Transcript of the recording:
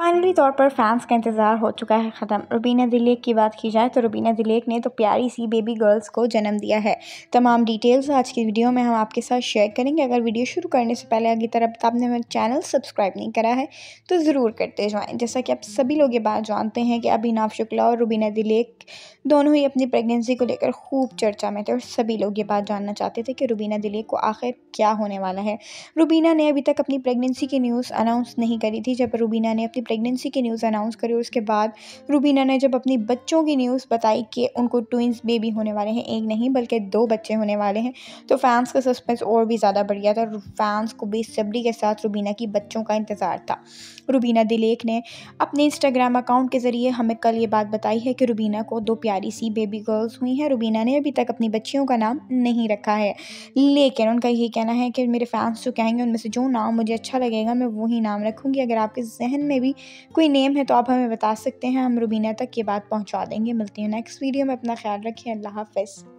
finally तौर पर fans का इंतज़ार हो चुका है ख़त्म रुबीना दिलेक की बात की जाए तो रुबीना दिलेक ने तो प्यारी सी बेबी गर्ल्स को जन्म दिया है तमाम डिटेल्स आज की वीडियो में हम आपके साथ शेयर करेंगे अगर वीडियो शुरू करने से पहले अगली तरफ आपने हमारे चैनल सब्सक्राइब नहीं करा है तो ज़रूर करते जाएँ जैसा कि आप सभी लोग ये बात जानते हैं कि अभिनव शुक्ला और रुबीना दिलेक दोनों ही अपनी प्रेगनेंसी को लेकर खूब चर्चा में थे और सभी लोग ये बात जानना चाहते थे कि रुबीना दिलेक को आखिर क्या होने वाला है रुबीना ने अभी तक अपनी प्रेगनेंसी की न्यूज़ अनाउंस नहीं करी थी जब रुबीना ने अपनी प्रेगनेंसी की न्यूज़ अनाउंस करी और उसके बाद रूबीना ने जब अपनी बच्चों की न्यूज़ बताई कि उनको ट्विंस बेबी होने वाले हैं एक नहीं बल्कि दो बच्चे होने वाले हैं तो फैंस का सस्पेंस और भी ज़्यादा बढ़ गया था फैंस को बेसब्री के साथ रूबीना की बच्चों का इंतज़ार था रूबीना दिलेख ने अपने इंस्टाग्राम अकाउंट के ज़रिए हमें कल ये बात बताई है कि रूबीना को दो प्यारी सी बेबी गर्ल्स हुई हैं रूबीना ने अभी तक अपनी बच्चियों का नाम नहीं रखा है लेकिन उनका यही कहना है कि मेरे फैंस जो कहेंगे उनमें से जो नाम मुझे अच्छा लगेगा मैं वही नाम रखूँगी अगर आपके जहन में भी कोई नेम है तो आप हमें बता सकते हैं हम रुबीना तक ये बात पहुँचा देंगे मिलती हैं नेक्स्ट वीडियो में अपना ख्याल रखें अल्लाह हाफिज़